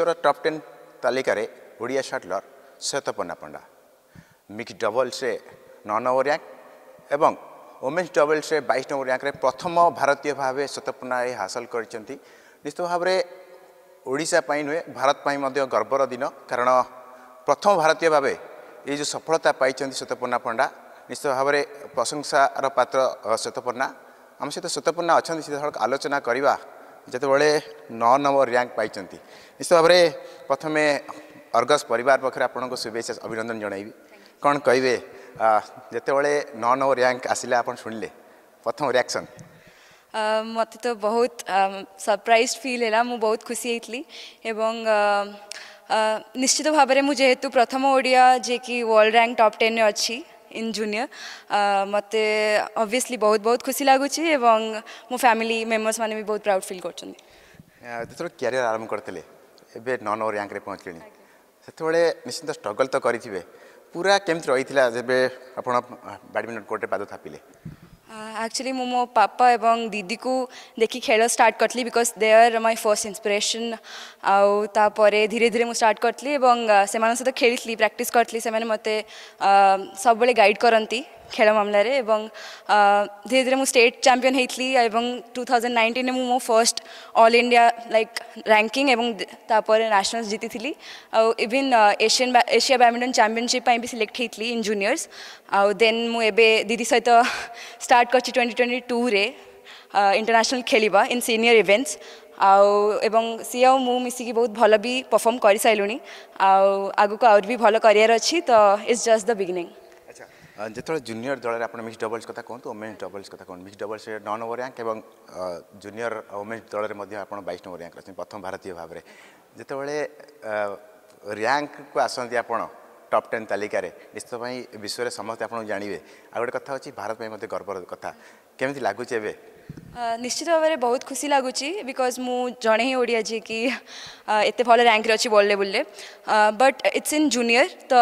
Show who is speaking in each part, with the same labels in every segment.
Speaker 1: ବିଶ୍ୱର top ten ତାଲିକାରେ Odia shuttler Shwetaparna Panda mix ଡବଲ୍ସରେ ନଅ ନମ୍ବର ର୍ୟାଙ୍କ ଏବଂ ଓମେନ୍ସ ଡବଲ୍ସରେ ବାଇଶ ନମ୍ବର ର୍ୟାଙ୍କରେ ପ୍ରଥମ ଭାରତୀୟ ଭାବେ ଶ୍ୱେତପର୍ଣ୍ଣା ଏ ହାସଲ କରିଛନ୍ତି ନିଶ୍ଚିତ ଭାବରେ ଓଡ଼ିଶା ପାଇଁ ନୁହେଁ ଭାରତ ପାଇଁ ମଧ୍ୟ ଗର୍ବର ଦିନ କାରଣ ପ୍ରଥମ ଭାରତୀୟ ଭାବେ ଏ ଯେଉଁ ସଫଳତା ପାଇଛନ୍ତି ଶ୍ୱେତପର୍ଣ୍ଣା ପଣ୍ଡା ନିଶ୍ଚିତ ଭାବରେ ପ୍ରଶଂସାର ପାତ୍ର ଶ୍ୱେତପର୍ଣ୍ଣା ଆମ ସହିତ ଶ୍ୱେତପର୍ଣ୍ଣା ଅଛନ୍ତି ସିଧାସଳଖ ଆଲୋଚନା କରିବା ଯେତେବେଳେ ନଅ ନମ୍ବର ର୍ୟାଙ୍କ ପାଇଛନ୍ତି ନିଶ୍ଚିତ ଭାବରେ ପ୍ରଥମେ ଅର୍ଗସ୍ ପରିବାର ପକ୍ଷରେ ଆପଣଙ୍କୁ ଶୁଭେଚ୍ଛା ଅଭିନନ୍ଦନ ଜଣାଇବି କ'ଣ କହିବେ ଯେତେବେଳେ ନଅ ନମ୍ବର ର୍ୟାଙ୍କ ଆସିଲା ଆପଣ ଶୁଣିଲେ ପ୍ରଥମ ରିଆକ୍ସନ୍
Speaker 2: ମୋତେ ତ ବହୁତ ସରପ୍ରାଇଜ୍ ଫିଲ୍ ହେଲା ମୁଁ ବହୁତ ଖୁସି ହେଇଥିଲି ଏବଂ ନିଶ୍ଚିତ ଭାବରେ ମୁଁ ଯେହେତୁ ପ୍ରଥମ ଓଡ଼ିଆ ଯିଏକି ୱାର୍ଲଡ଼ ର୍ୟାଙ୍କ ଟପ୍ ଟେନ୍ରେ ଅଛି ইন জুনিয়র মতো অবভিয়াসলি বহুত বহুত খুশি লাগুছি এবং মো ফ্যামিলি মেম্বর্স মানে বি বহুত প্রাউড ফিল করছেন
Speaker 1: যেতবে ক্যারিয়ার আরম্ভ করলে এবে নন র্যাঙ্করে পৌঁছলে সেতবে নিশ্চিন্ত স্ট্রগল তো করে পুরা কেমি রয়েছে যেবে আপনার ব্যাডমিন্টন কোর্টে পাদ থাপিলে
Speaker 2: एक्चुअली मु मो पापा एवं दीदी को देखी खेल स्टार्ट करी because they are my first inspiration आउतापर धीरे धीरे मुझे स्टार्ट करी से सहित तो खेली प्राक्ट करी से मत सब गाइड करती खेल मामलें एवं धीरे धीरे मुझे स्टेट चंपियन होली टू थाउज नाइंटीन में first all India like ranking एपर नेशनल्स जीती थी आवन एशियन एशिया बैडमिंटन चंपिनशिप भी सिलेक्ट होली इन जूनियर्स आउ दे दीदी सहित स्टार्ट कारची ट्वेंटी ट्वेंटी टूरे ইন্টরন্যাশনাল খেলিবা ইন সিনিয়র ইভেন্টস আউ এবং সি আউ মু মিশিকি বহুত ভালো বি পরফর্ম করে সাইলুনি আউ আগুক আউর বি ভালো করিয়ার অছি তো ইটস জাস্ট দ্য বিগিনিং
Speaker 1: ଯେତେବେଳେ ଜୁନିୟର ଦଳରେ ଆପଣ ମିକ୍ସ ଡବଲ୍ସ କଥା କୁହନ୍ତୁ ଓମେନ୍ସ ଡବଲ୍ସ କଥା କୁହନ୍ତୁ ମିକ୍ସ ଡବଲ୍ସରେ ନଅ ନମ୍ବର ର୍ୟାଙ୍କ ଏବଂ ଜୁନିୟର ଓମେନ୍ସ ଦଳରେ ମଧ୍ୟ ଆପଣ ବାଇଶ ନମ୍ବର ର୍ୟାଙ୍କ ଅଛନ୍ତି ପ୍ରଥମ ଭାରତୀୟ ଭାବରେ ଯେତେବେଳେ ର୍ୟାଙ୍କକୁ ଆସନ୍ତି ଆପଣ টপ টেନ୍ ତାଲିକାରେ ନିଶ୍ଚିତ ପାଇଁ ବିଶ୍ୱରେ ସମସ୍ତେ ଆପଣଙ୍କୁ ଜାଣିବେ ଆଉ ଗୋଟେ କଥା ହେଉଛି ଭାରତ ପାଇଁ ମଧ୍ୟ ଗର୍ବର କଥା କେମିତି ଲାଗୁଛି ଏବେ
Speaker 2: ନିଶ୍ଚିତ ଭାବରେ ବହୁତ ଖୁସି ଲାଗୁଛି ବିକଜ୍ ମୁଁ ଜଣେ ହିଁ ଓଡ଼ିଆ ଯିଏକି ଏତେ ଭଲ ର୍ୟାଙ୍କରେ ଅଛି ୱାର୍ଲଡ ଲେବୁଲରେ ବଟ୍ ଇଟ୍ସ ଇନ୍ ଜୁନିୟର ତ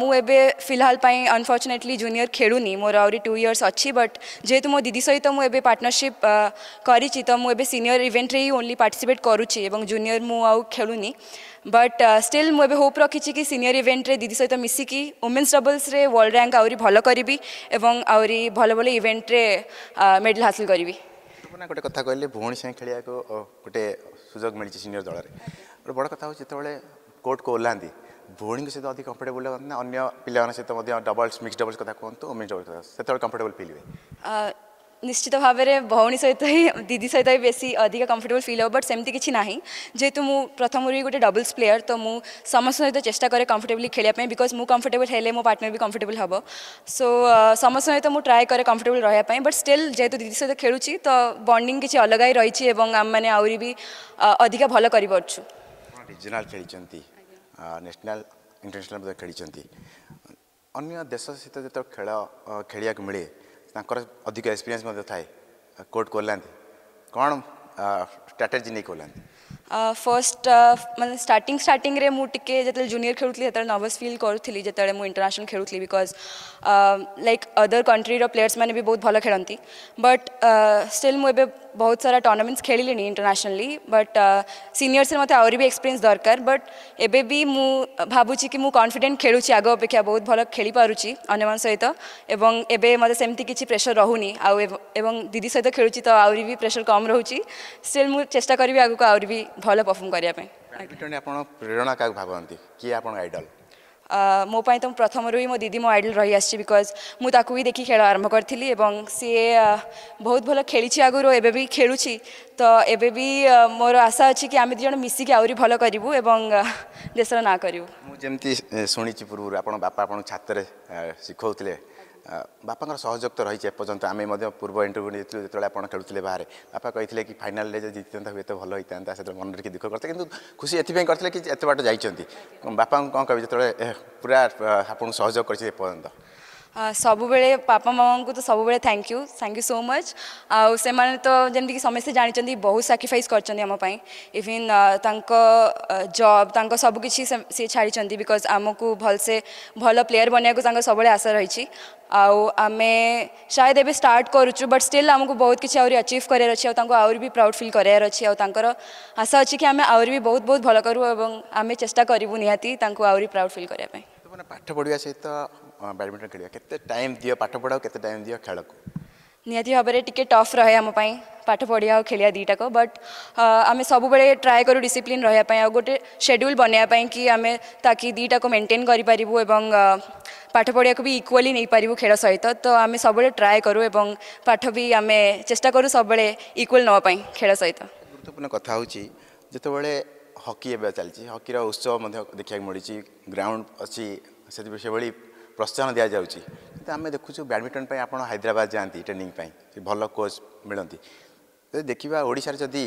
Speaker 2: ମୁଁ ଏବେ ଫିଲହାଲ ପାଇଁ ଅନଫର୍ଚୁନେଟଲି ଜୁନିୟର ଖେଳୁନି ମୋର ଆହୁରି ଟୁ ଇୟର୍ସ ଅଛି ବଟ୍ ଯେହେତୁ ମୋ ଦିଦି ସହିତ ମୁଁ ଏବେ ପାର୍ଟନରସିପ୍ କରିଛି ତ ମୁଁ ଏବେ ସିନିୟର ଇଭେଣ୍ଟରେ ହିଁ ଓନ୍ଲି ପାର୍ଟିସିପେଟ୍ କରୁଛି ଏବଂ ଜୁନିୟର ମୁଁ ଆଉ ଖେଳୁନି बट स्टिल ମୁଁ ଏବେ ହୋପ୍ ରଖିଛି କି ସିନିୟର ଇଭେଣ୍ଟରେ ଦିଦି ସହିତ ମିଶିକି ଓମେନ୍ସ ଡବଲ୍ସରେ ୱାର୍ଲଡ ରାଙ୍କ ଆହୁରି ଭଲ କରିବି ଏବଂ ଆହୁରି ଭଲ ଭଲ ଇଭେଣ୍ଟରେ ମେଡ଼ାଲ ହାସଲ କରିବି
Speaker 1: ଗୋଟେ କଥା କହିଲେ ଭଉଣୀ ସାଙ୍ଗେ ଖେଳିବାକୁ ଗୋଟେ ସୁଯୋଗ ମିଳିଛି ସିନିୟର ଦଳରେ ଗୋଟେ ବଡ଼ କଥା ହେଉଛି ଯେତେବେଳେ କୋର୍ଟକୁ ଓହ୍ଲାନ୍ତି ଭଉଣୀଙ୍କ ସହିତ ଅଧିକ କମ୍ଫର୍ଟେବୁଲ୍ ହୁଅନ୍ତି ନା ଅନ୍ୟ ପିଲାମାନଙ୍କ ସହିତ ମଧ୍ୟ ଡବଲ୍ସ ମିକ୍ସ ଡବଲ୍ସ କଥା କୁହନ୍ତୁ ଓମେନ୍ସ ଡବଲ୍ସ କଥା ସେତେବେଳେ କମ୍ଫର୍ଟେବୁଲ୍ ଫିଲ୍
Speaker 2: ହୁଏ निश्चित ভাবে রে ভৌনি সৈতা হি দিদি সৈতা বেসি অধিক কমফর্টেবল ফিল হয় বাট সেমতি কিছি নাহি জেতো মু প্রথমৰি গটে ডাবল প্লেয়ার তো মু সামসয়তে চেষ্টা করে কমফর্টেবলি খেলিয়া পই বিকজ মু কমফর্টেবল হেলে মো পার্টনারো কমফর্টেবল হব সো সামসয়তে মু ট্ৰাই করে কমফর্টেবল ৰয় পই বাট স্টিল জেতো দিদি সৈতা খেলুচি তো বন্ডিং কিছি অলগাই ৰয় চি এবং আম মানে আউৰি ভি অধিক ভাল কৰিবৰচু
Speaker 1: ৰিজিঅনাল খেলচନ୍ତି ন্যাশনাল ইনটৰনেশনাল খেলচନ୍ତି অন্য দেশৰ সৈতে যেতো খেল খেলিয়াক মিলি अधिक एक्सपीरियंस थाए कोर्ट कोला कौन स्ट्राटेजी नहीं कोला
Speaker 2: फर्स्ट मैं स्टार्ट स्टार्ट रे मुझे जो जूनियर खेलु से नर्वस फिल करी जो इंटरनेशनल खेलुली बिकज लाइक अदर कंट्री र प्लेयर्स मैंने भी बहुत भल खेल बट स्टिल मुझे বহুত সারা টরনামেন্টস খেলিলিনি ইন্টারন্যাশনালি বাট সিনিয়রসৰ মতে আৰু বি এক্সপিৰিয়েন্স দরকার বাট এবেবি মু ভাবুচি কি মু কনফিডেন্ট খেলুচি আগঅপেকিয়া বহুত ভালক খেলি পাৰুচি অন্যমান সৈতে এবং এবে মই সেমতি কিছি প্ৰেෂাৰ ৰহুনি আৰু এবং দিদি সৈতে খেলুচি তা আৰু বি প্ৰেෂাৰ কম ৰহুচি স্টিল মু চেষ্টা কৰিব আগক আৰু বি ভালক परफॉर्म কৰি আপে
Speaker 1: আই রিটার্ন আপোনাৰ প্ৰেৰণা কাৰ ভাগৱন্তি কি আপোন আইডল
Speaker 2: ମୋ ପାଇଁ ତ ମୁଁ ପ୍ରଥମରୁ ହିଁ ମୋ ଦିଦି ମୋ ଆଇଡଲ୍ ରହିଆସିଛି ବିକଜ୍ ମୁଁ ତାକୁ ବି ଦେଖି ଖେଳ ଆରମ୍ଭ କରିଥିଲି ଏବଂ ସିଏ ବହୁତ ଭଲ ଖେଳିଛି ଆଗରୁ ଏବେ ବି ଖେଳୁଛି ତ ଏବେ ବି ମୋର ଆଶା ଅଛି କି ଆମେ ଦୁଇ ଜଣ ମିଶିକି ଆହୁରି ଭଲ କରିବୁ ଏବଂ ଦେଶର ନାଁ କରିବୁ
Speaker 3: ମୁଁ
Speaker 1: ଯେମିତି ଶୁଣିଛି ପୂର୍ବରୁ ଆପଣ ବାପା ଆପଣଙ୍କ ଛାତରେ ଶିଖାଉଥିଲେ ବାପାଙ୍କର ସହଯୋଗ ତ ରହିଛି ଏପର୍ଯ୍ୟନ୍ତ ଆମେ ମଧ୍ୟ ପୂର୍ବ ଇଣ୍ଟରଭ୍ୟୁ ଦେଇଥିଲୁ ଯେତେବେଳେ ଆପଣ ଖେଳୁଥିଲେ ବାହାରେ ବାପା କହିଥିଲେ କି ଫାଇନାଲ୍ରେ ଯଦି ଜିତିଥାନ୍ତା ହୁଏତ ଭଲ ହେଇଥାନ୍ତା ସେତେବେଳେ ମନେ ରଖି ଦୁଃଖ କରିଥିଲେ କିନ୍ତୁ ଖୁସି ଏଥିପାଇଁ କରିଥିଲେ କି ଏତେ ବାଟ ଯାଇଛନ୍ତି ବାପାଙ୍କୁ କ'ଣ କହିବି ଯେତେବେଳେ ପୁରା ଆପଣଙ୍କୁ ସହଯୋଗ କରିଛି ଏପର୍ଯ୍ୟନ୍ତ
Speaker 2: ସବୁବେଳେ ବାପା ମାମାଙ୍କୁ ତ ସବୁବେଳେ thank you thank you so much ଆଉ ସେମାନେ ତ ଯେମିତିକି ସମସ୍ତେ ଜାଣିଛନ୍ତି ବହୁତ ସାକ୍ରିଫାଇସ୍ କରିଛନ୍ତି ଆମ ପାଇଁ ଇଭିନ୍ ତାଙ୍କ ଜବ୍ ତାଙ୍କ ସବୁକିଛି ସେ ଛାଡ଼ିଛନ୍ତି ବିକଜ୍ ଆମକୁ ଭଲସେ ଭଲ ପ୍ଲେୟର୍ ବନେଇବାକୁ ତାଙ୍କର ସବୁବେଳେ ଆଶା ରହିଛି ଆଉ ଆମେ ଶାୟଦ ଏବେ ଷ୍ଟାର୍ଟ କରୁଛୁ ବଟ୍ ଷ୍ଟିଲ୍ ଆମକୁ ବହୁତ କିଛି ଆହୁରି ଆଚିଭ୍ କରିବାର ଅଛି ଆଉ ତାଙ୍କୁ ଆହୁରି ବି ପ୍ରାଉଡ଼୍ ଫିଲ୍ କରାଇବାର ଅଛି ଆଉ ତାଙ୍କର ଆଶା ଅଛି କି ଆମେ ଆହୁରି ବି ବହୁତ ବହୁତ ଭଲ କରୁ ଏବଂ ଆମେ ଚେଷ୍ଟା କରିବୁ ନିହାତି ତାଙ୍କୁ ଆହୁରି ପ୍ରାଉଡ଼୍ ଫିଲ୍ କରିବା ପାଇଁ
Speaker 1: ପାଠ ପଢ଼ିବା ସହିତ ବ୍ୟାଡ଼ମିଣ୍ଟନ ଖେଳିବା କେତେ ଟାଇମ୍ ଦିଅ ପାଠପଢ଼ା ଆଉ କେତେ ଟାଇମ୍ ଦିଅ ଖେଳକୁ
Speaker 2: ନିହାତି ଭାବରେ ଟିକେ ଟଫ୍ ରହେ ଆମ ପାଇଁ ପାଠ ପଢ଼ିବା ଆଉ ଖେଳିବା ଦୁଇଟାକ ବଟ୍ ଆମେ ସବୁବେଳେ ଟ୍ରାଏ କରୁ ଡିସିପ୍ଲିନ୍ ରହିବା ପାଇଁ ଆଉ ଗୋଟେ ସେଡ୍ୟୁଲ୍ ବନେଇବା ପାଇଁ କି ଆମେ ତାକି ଦୁଇଟାକୁ ମେଣ୍ଟେନ୍ କରିପାରିବୁ ଏବଂ ପାଠ ପଢ଼ିବାକୁ ବି ଇକ୍ୱାଲି ନେଇପାରିବୁ ଖେଳ ସହିତ ତ ଆମେ ସବୁବେଳେ ଟ୍ରାଏ କରୁ ଏବଂ ପାଠ ବି ଆମେ ଚେଷ୍ଟା କରୁ ସବୁବେଳେ ଇକ୍ୱାଲ୍ ନେବା ପାଇଁ ଖେଳ ସହିତ
Speaker 1: ଗୁରୁତ୍ୱପୂର୍ଣ୍ଣ କଥା ହେଉଛି ଯେତେବେଳେ ହକି ଏବେ ଚାଲିଛି ହକିର ଉତ୍ସବ ମଧ୍ୟ ଦେଖିବାକୁ ମିଳିଛି ଗ୍ରାଉଣ୍ଡ ଅଛି ସେଭଳି प्रोत्साहन दिजाऊँच तो आम देखु बैडमिंटन आप हाइद्राद जाती ट्रेनिंग भल कोच मिलती तो देखा ओडार जदि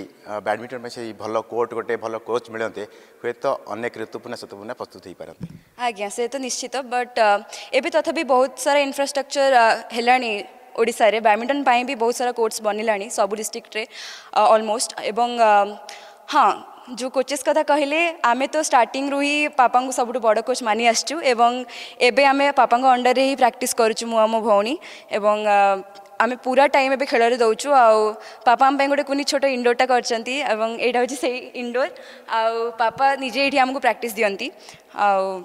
Speaker 1: बैडमिंटन से भल कोर्ट गोटे भल कोच मिलते हुए तो अनेक ऋतुपूर्ण सतुपूर्ण प्रस्तुत हो पारे
Speaker 2: आज्ञा से तो निश्चित बट एवं तथा बहुत सारा इनफ्रास्ट्रक्चर है ओडारे बैडमिंटन भी बहुत सारा कोर्ट्स बनला सब डिस्ट्रिक्ट अलमोस्ट एवं हाँ जो कोचेस कथा कहले आम तो स्टार्टिंग रु ही पापा को सब बड़ कोच मानि आसचु एवं एवं आम पापा अंडर ही प्राक्ट करुचु भौणी एवं आम पूरा टाइम ए खेल दौचु आउ गोटे कुनी छोट इंडोरटा करा से इंडोर आपा निजे ये आमको प्राक्ट दिंती आउ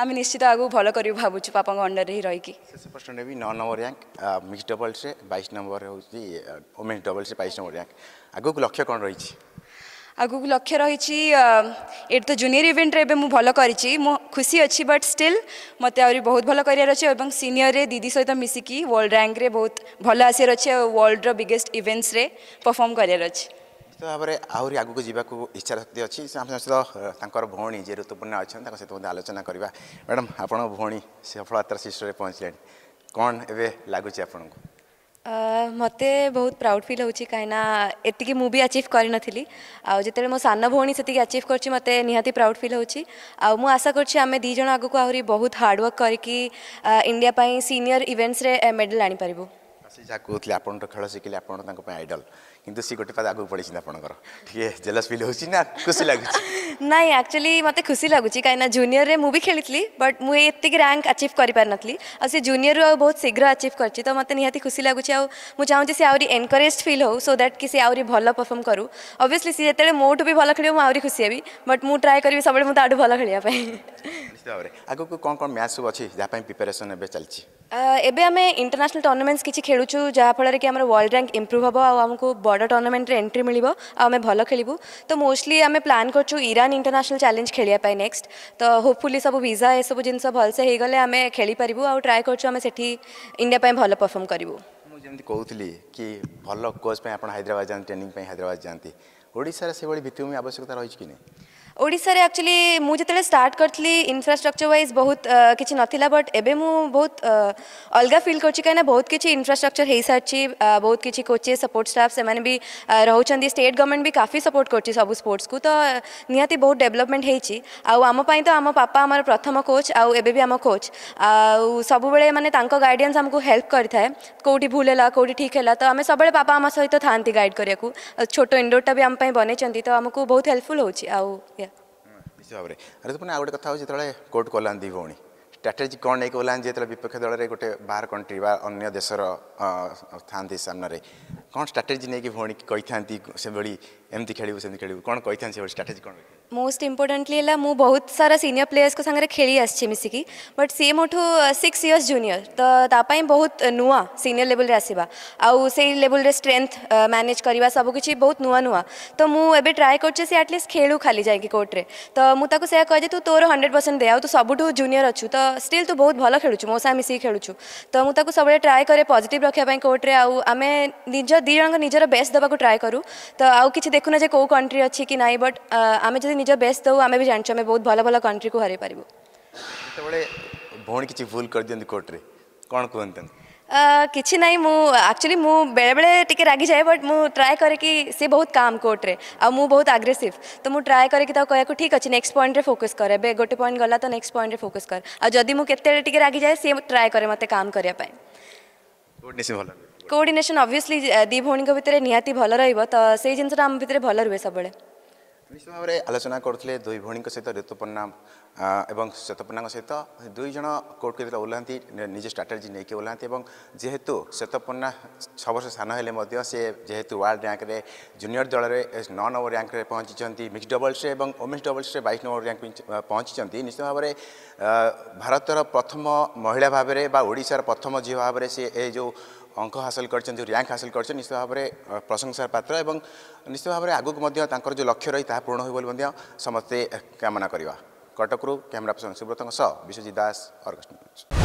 Speaker 2: आम निश्चित आगे भल कर भावुँ पापा अंडर ही रही
Speaker 1: नौ नंबर रैंक मिक्स डबल्स से बैश नंबर हूँ वोमेन्स बैश नंबर रैंक आगे लक्ष्य कौन रही
Speaker 2: ଆଗକୁ ଲକ୍ଷ୍ୟ ରହିଛି ଏଠି ତ ଜୁନିୟର ଇଭେଣ୍ଟରେ ଏବେ ମୁଁ ଭଲ କରିଛି ମୁଁ ଖୁସି ଅଛି ବଟ୍ ଷ୍ଟିଲ୍ ମୋତେ ଆହୁରି ବହୁତ ଭଲ କରିବାର ଅଛି ଏବଂ ସିନିୟରରେ ଦିଦି ସହିତ ମିଶିକି ୱାର୍ଲଡ଼ ରାଙ୍କରେ ବହୁତ ଭଲ ଆସିବାର ଅଛି ଆଉ ୱାର୍ଲଡ଼ର ବିଗେଷ୍ଟ ଇଭେଣ୍ଟସରେ ପରଫର୍ମ କରିବାର ଅଛି
Speaker 1: ନିଶ୍ଚିତ ଭାବରେ ଆହୁରି ଆଗକୁ ଯିବାକୁ ଇଚ୍ଛା ଶକ୍ତି ଅଛି ଆମ ସହିତ ତାଙ୍କର ଭଉଣୀ ଯିଏ ଋତୁପୂର୍ଣ୍ଣା ଅଛନ୍ତି ତାଙ୍କ ସହିତ ମଧ୍ୟ ଆଲୋଚନା କରିବା ମ୍ୟାଡ଼ାମ୍ ଆପଣଙ୍କ ଭଉଣୀ ସଫଳତାର ଶୀର୍ଷରେ ପହଞ୍ଚିଲେଣି କ'ଣ ଏବେ ଲାଗୁଛି ଆପଣଙ୍କୁ
Speaker 3: ମୋତେ ବହୁତ ପ୍ରାଉଡ଼ ଫିଲ୍ ହେଉଛି କାହିଁକିନା ଏତିକି ମୁଁ ବି ଆଚିଭ୍ କରିନଥିଲି ଆଉ ଯେତେବେଳେ ମୋ ସାନ ଭଉଣୀ ସେତିକି ଆଚିଭ୍ କରିଛି ମୋତେ ନିହାତି ପ୍ରାଉଡ଼ ଫିଲ୍ ହେଉଛି ଆଉ ମୁଁ ଆଶା କରୁଛି ଆମେ ଦୁଇ ଜଣ ଆଗକୁ ଆହୁରି ବହୁତ ହାର୍ଡ଼ୱାର୍କ କରିକି ଇଣ୍ଡିଆ ପାଇଁ ସିନିୟର ଇଭେଣ୍ଟସରେ ମେଡ଼ାଲ ଆଣିପାରିବୁ
Speaker 1: ᱡাকᱩᱛᱞᱤ আপন ᱨᱮ ᱠᱷᱮᱞᱟ ᱥᱤᱠᱞᱤ আপন ᱛᱟᱸᱠᱚ ᱯᱮ ᱟᱭᱫᱚᱞ ᱠᱤᱱᱛᱩ ᱥᱮ ᱜᱚᱴᱤ ᱯᱟᱫ ᱟᱜᱩ ᱯᱚᱲᱤ ᱥᱤᱱ ᱟᱯᱚᱱ ᱠᱚ ᱴᱷᱤᱠ ᱜᱮ ᱡᱮᱞᱟᱥ ᱯᱷᱤᱞ ᱦᱩᱥᱤᱱᱟ ᱠᱩᱥᱤ ᱞᱟᱜᱩ
Speaker 3: ᱱᱟᱭ ᱮᱠᱪᱩᱞᱤ ᱢᱟᱛᱮ ᱠᱩᱥᱤ ᱞᱟᱜᱩ ᱪᱤ ᱠᱟᱭᱱᱟ ᱡᱩᱱᱤᱭᱟᱨ ᱨᱮ ᱢᱩ ᱵᱤ ᱠᱷᱮᱞᱤᱛᱞᱤ ᱵᱟᱴ ᱢᱩ ᱮᱛᱮ ᱜᱮ ᱨᱮᱝᱠ ᱟᱪᱤᱵ ᱠᱟᱨᱤ ᱯᱟᱱᱟᱛᱞᱤ ᱟᱨ ᱥᱮ ᱡᱩᱱᱤᱭᱟᱨ ᱨᱮ ᱵᱚᱦᱚᱛ ᱥᱤᱜᱨᱟ ᱟᱪᱤᱵ ᱠᱟᱨᱪᱤ ᱛᱚ ᱢ
Speaker 1: आगो को कौन कौन मैच सब अच्छी जहाँ प्रिपेरेसन चलती
Speaker 3: एबे आम इंटरनेशनल टूर्नामेंट्स किसी खेलु जहाँफल कि वर्ल्ड रैंक इम्प्रूव हम आमको बड़ टूर्नामेंट एंट्री मिल आम भल खेलू तो मोस्ली आम प्लां करान इंटरनेशनाल चैलेंज खेल नेक्स्ट तो होपफुल सब भिजा ये सब जिन भलसे हो गले आम खेली पारू आउ ट्राए करपाई भल परफर्म करूँ
Speaker 1: कहती कि भल कोच हाइद्राद जाती हाइद्राद जाती ओडार से भूमि आवश्यकता रही कि नहीं
Speaker 3: ओडिशा रे एक्चुअली मुझे जिते स्टार्ट करी इनफ्रास्ट्रक्चर वाइज बहुत किसी ना बट ए बहुत अलग फिल कर बहुत किसी इनफ्रास्ट्रक्चर हो सारी बहुत किसी कोचे सपोर्ट स्टाफ से मैंने भी रोचान स्टेट गवर्नमेंट भी काफ़ी सपोर्ट कर सब स्पोर्ट्स को तो निति बहुत डेभलपमेंट होमपाई तो आम पापा आम प्रथम कोच आउ एम कोच आ सब मैंने गार्डियंस आमको हेल्प करेंगे कौटी भूल है कौटी ठीक है तो आम सब बापा आम सहित था गाइड करने को छोट इनडोरटा भी आम बनई तो आमको बहुत हेल्पफुल हो या
Speaker 1: हिसाबले रूपमा आए कथा को भउटेजी कन्डिओि जपक्ष दलले गएर बाह्र कन्ट्री बा अन्य देश र थाहा सामन कौन स्ट्राटेजी नहीं कि भौणी कही था एमती खेल से खेल कौन कही था स्ट्राटेजी कौन
Speaker 3: मोस्ट इंपोर्टाटली है मुझ बहुत सारा सीनियर प्लेयर्स को सांगे खेली आसिकी बट सी मोठू सिक्स इयर्स जूनियर तो तापाई बहुत नुआ सीनियर लेवल रे आसवा आउ से लेवल रे स्ट्रेंथ मैनेज करवा सबकि बहुत नुआ नुआ तो मुझे ट्राए करे आटलिस्ट खेलु खाली जाए कोर्ट्रे तो मुझे कहे तू तोर हंड्रेड परसेंट दे आ सब जूनियर अच्छु तो स्टिल तू बहुत भल खेलु मो सा मिसिक खेलु तो मुझे सब ट्राए कैर पजिट रखापी कोर्ट्रे आम निज दिजा निजर बेस्ट देवा ट्राए करूँ तो आउ किसी देखुना कौ कंट्री अच्छी कि नाई बट आम जब निज बेस्ट दू आम भी जानचो आम बहुत भल भल कंट्री को हर पार्बु कि ना मुझुअली बेले बेले टे रागि जाए बट मु ट्राए करे कि से बहुत काम कोर्ट्रे बहुत आग्रेसीव तो मुझे ट्राए करे ठीक अच्छे नेक्स्ट पॉइंट रे फोकस कर ए गोटे पॉइंट गला तो नेक्स्ट पॉइंट रे फोकस कर आदि मुझे रागि जाए सी ट्राए कैर मत काम करने কোঅর্ডিনেশন অবভিয়াসলি ଦି ଭଉଣୀଙ୍କ ଭିତରେ ନିହାତି ଭଲ ରହିବ ତ ସେଇ ଜିନିଷଟା ଆମ ଭିତରେ ଭଲ ରୁହେ ସବୁବେଳେ
Speaker 1: ନିଶ୍ଚିତ ଭାବରେ ଆଲୋଚନା କରୁଥିଲେ ଦୁଇ ଭଉଣୀଙ୍କ ସହିତ ଋତୁପର୍ଣ୍ଣା ଏବଂ ଶ୍ୱେତପର୍ଣ୍ଣାଙ୍କ ସହିତ ଦୁଇ ଜଣ କୋର୍ଟକୁ ଯେତେବେଳେ ଓହ୍ଲାନ୍ତି ନିଜ ଷ୍ଟ୍ରାଟେଜି ନେଇକି ଓହ୍ଲାନ୍ତି ଏବଂ ଯେହେତୁ ଶ୍ୱେତପର୍ଣ୍ଣା ଛଅ ବର୍ଷ ସାନ ହେଲେ ମଧ୍ୟ ସେ ଯେହେତୁ ୱାର୍ଲଡ଼ ର୍ୟାଙ୍କରେ ଜୁନିୟର ଦଳରେ ନଅ ନମ୍ବର ର୍ୟାଙ୍କରେ ପହଞ୍ଚିଛନ୍ତି ମିକ୍ସ ଡବଲ୍ସରେ ଏବଂ ଓମେନ୍ସ ଡବଲ୍ସରେ ବାଇଶ ନମ୍ବର ର୍ୟାଙ୍କ ପହଞ୍ଚିଛନ୍ତି ନିଶ୍ଚିତ ଭାବରେ ଭାରତର ପ୍ରଥମ ମହିଳା ଭାବରେ ବା ଓଡ଼ିଶାର ପ୍ରଥମ ଝିଅ ଭାବରେ ସେ ଏ ଯେଉଁ अंक हासिल गरिन्छ रङ्क हासिल गरिन्छ निश्चित भावर प्रशंसा पत्र निश्चित भावना आगो जो लक्ष्य रही र पूर्ण हो समस्तै कामना कटकरू क्यमेरा पर्सन सुब्रत सह विश्वजित दास अर्ग